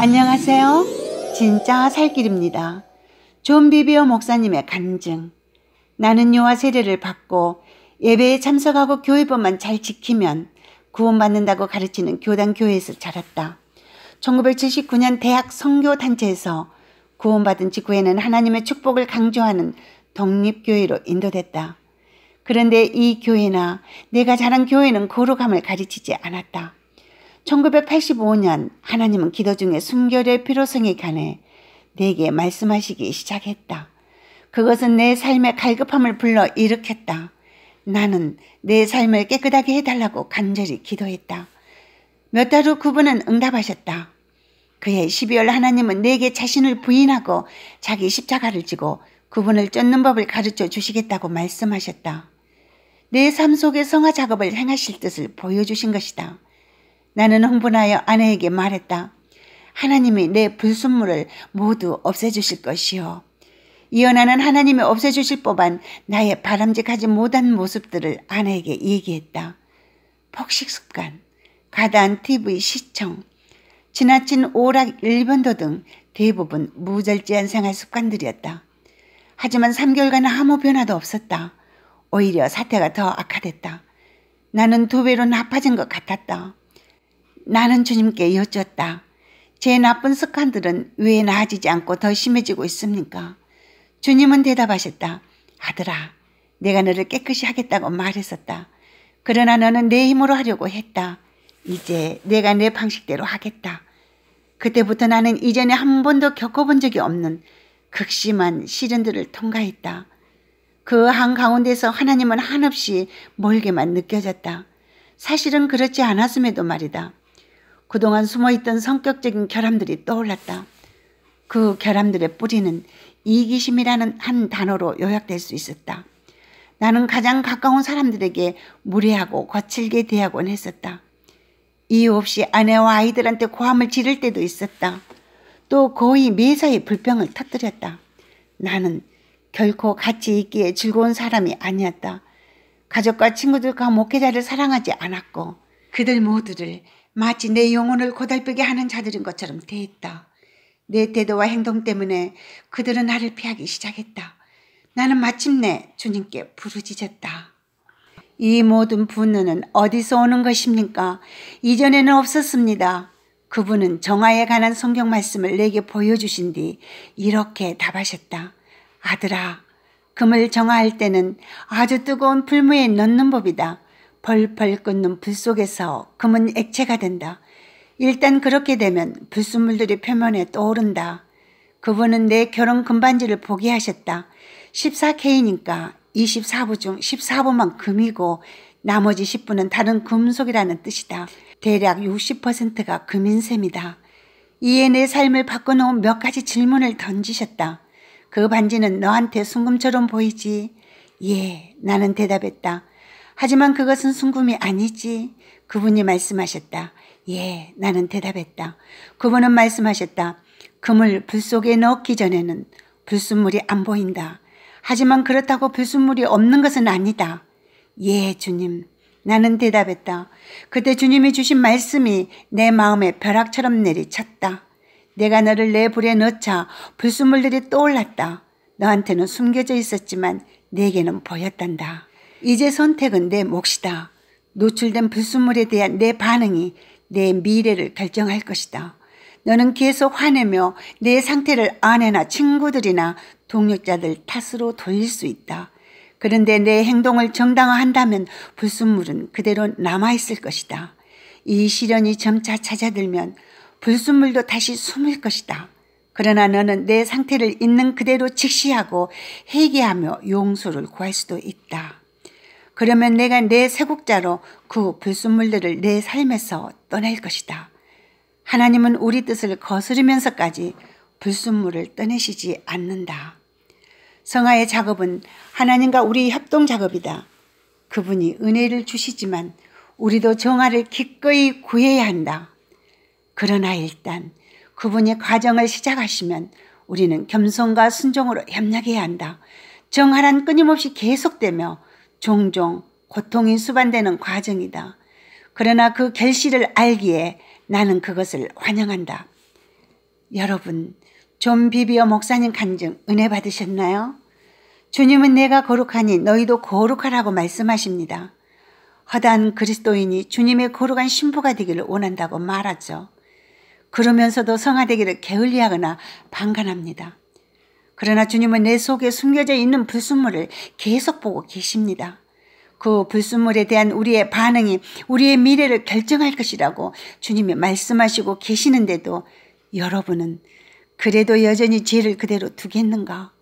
안녕하세요. 진짜 살길입니다. 존 비비어 목사님의 간증. 나는 요와 세례를 받고 예배에 참석하고 교회법만 잘 지키면 구원받는다고 가르치는 교단 교회에서 자랐다. 1979년 대학 성교 단체에서 구원받은 직후에는 하나님의 축복을 강조하는 독립교회로 인도됐다. 그런데 이 교회나 내가 자란 교회는 고룩함을 가르치지 않았다. 1985년 하나님은 기도 중에 순결의 필요성에 관해 내게 말씀하시기 시작했다. 그것은 내 삶의 갈급함을 불러 일으켰다. 나는 내 삶을 깨끗하게 해달라고 간절히 기도했다. 몇 달 후 그분은 응답하셨다. 그해 12월 하나님은 내게 자신을 부인하고 자기 십자가를 지고 그분을 쫓는 법을 가르쳐 주시겠다고 말씀하셨다. 내 삶속의 성화 작업을 행하실 뜻을 보여주신 것이다. 나는 흥분하여 아내에게 말했다. 하나님이 내 불순물을 모두 없애주실 것이요. 이혼하는 하나님이 없애주실 법한 나의 바람직하지 못한 모습들을 아내에게 얘기했다. 폭식 습관, 과다한 TV 시청, 지나친 오락 일변도 등 대부분 무절제한 생활 습관들이었다. 하지만 3개월간 아무 변화도 없었다. 오히려 사태가 더 악화됐다. 나는 두 배로 나빠진 것 같았다. 나는 주님께 여쭸다. 제 나쁜 습관들은 왜 나아지지 않고 더 심해지고 있습니까? 주님은 대답하셨다. 아들아, 내가 너를 깨끗이 하겠다고 말했었다. 그러나 너는 내 힘으로 하려고 했다. 이제 내가 내 방식대로 하겠다. 그때부터 나는 이전에 한 번도 겪어본 적이 없는 극심한 시련들을 통과했다. 그 한가운데서 하나님은 한없이 멀게만 느껴졌다. 사실은 그렇지 않았음에도 말이다. 그동안 숨어있던 성격적인 결함들이 떠올랐다. 그 결함들의 뿌리는 이기심이라는 한 단어로 요약될 수 있었다. 나는 가장 가까운 사람들에게 무례하고 거칠게 대하곤 했었다. 이유 없이 아내와 아이들한테 고함을 지를 때도 있었다. 또 거의 매사에 불평을 터뜨렸다. 나는 결코 같이 있기에 즐거운 사람이 아니었다. 가족과 친구들과 목회자를 사랑하지 않았고 그들 모두를 마치 내 영혼을 고달프게 하는 자들인 것처럼 대했다. 내 태도와 행동 때문에 그들은 나를 피하기 시작했다. 나는 마침내 주님께 부르짖었다. 이 모든 분노는 어디서 오는 것입니까? 이전에는 없었습니다. 그분은 정화에 관한 성경 말씀을 내게 보여주신 뒤 이렇게 답하셨다. 아들아, 금을 정화할 때는 아주 뜨거운 불무에 넣는 법이다. 펄펄 끓는 불 속에서 금은 액체가 된다. 일단 그렇게 되면 불순물들이 표면에 떠오른다. 그분은 내 결혼 금반지를 포기하셨다. 14K니까 24부 중 14부만 금이고 나머지 10부는 다른 금속이라는 뜻이다. 대략 60%가 금인 셈이다. 이에 내 삶을 바꿔놓은 몇 가지 질문을 던지셨다. 그 반지는 너한테 순금처럼 보이지? 예, 나는 대답했다. 하지만 그것은 순금이 아니지. 그분이 말씀하셨다. 예, 나는 대답했다. 그분은 말씀하셨다. 금을 불 속에 넣기 전에는 불순물이 안 보인다. 하지만 그렇다고 불순물이 없는 것은 아니다. 예, 주님. 나는 대답했다. 그때 주님이 주신 말씀이 내 마음에 벼락처럼 내리쳤다. 내가 너를 내 불에 넣자 불순물들이 떠올랐다. 너한테는 숨겨져 있었지만 내게는 보였단다. 이제 선택은 내 몫이다. 노출된 불순물에 대한 내 반응이 내 미래를 결정할 것이다. 너는 계속 화내며 내 상태를 아내나 친구들이나 동력자들 탓으로 돌릴 수 있다. 그런데 내 행동을 정당화한다면 불순물은 그대로 남아있을 것이다. 이 시련이 점차 찾아들면 불순물도 다시 숨을 것이다. 그러나 너는 내 상태를 있는 그대로 직시하고 회개하며 용서를 구할 수도 있다. 그러면 내가 내 세국자로 그 불순물들을 내 삶에서 떠낼 것이다. 하나님은 우리 뜻을 거스르면서까지 불순물을 떠내시지 않는다. 성화의 작업은 하나님과 우리 협동 작업이다. 그분이 은혜를 주시지만 우리도 정화를 기꺼이 구해야 한다. 그러나 일단 그분이 과정을 시작하시면 우리는 겸손과 순종으로 협력해야 한다. 정화란 끊임없이 계속되며 종종 고통이 수반되는 과정이다. 그러나 그 결실을 알기에 나는 그것을 환영한다. 여러분, 좀 비비어 목사님 간증 은혜 받으셨나요? 주님은 내가 거룩하니 너희도 거룩하라고 말씀하십니다. 허단 그리스도인이 주님의 거룩한 신부가 되기를 원한다고 말하죠. 그러면서도 성화되기를 게을리하거나 방관합니다. 그러나 주님은 내 속에 숨겨져 있는 불순물을 계속 보고 계십니다. 그 불순물에 대한 우리의 반응이 우리의 미래를 결정할 것이라고 주님이 말씀하시고 계시는데도 여러분은 그래도 여전히 죄를 그대로 두겠는가?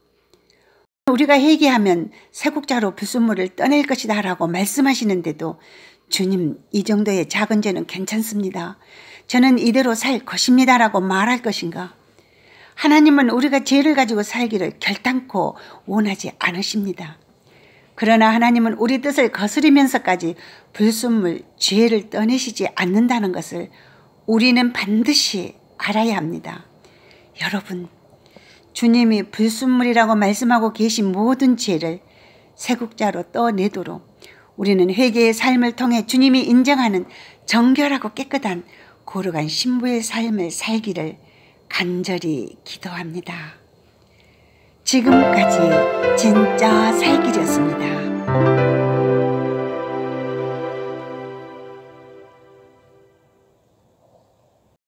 우리가 회개하면 세국자로 불순물을 떠낼 것이다 라고 말씀하시는데도 주님 이 정도의 작은 죄는 괜찮습니다. 저는 이대로 살 것입니다 라고 말할 것인가? 하나님은 우리가 죄를 가지고 살기를 결단코 원하지 않으십니다. 그러나 하나님은 우리 뜻을 거스리면서까지 불순물, 죄를 떠내시지 않는다는 것을 우리는 반드시 알아야 합니다. 여러분, 주님이 불순물이라고 말씀하고 계신 모든 죄를 세국자로 떠내도록 우리는 회개의 삶을 통해 주님이 인정하는 정결하고 깨끗한 고룩한 신부의 삶을 살기를 간절히 기도합니다. 지금까지 진짜 살길이었습니다.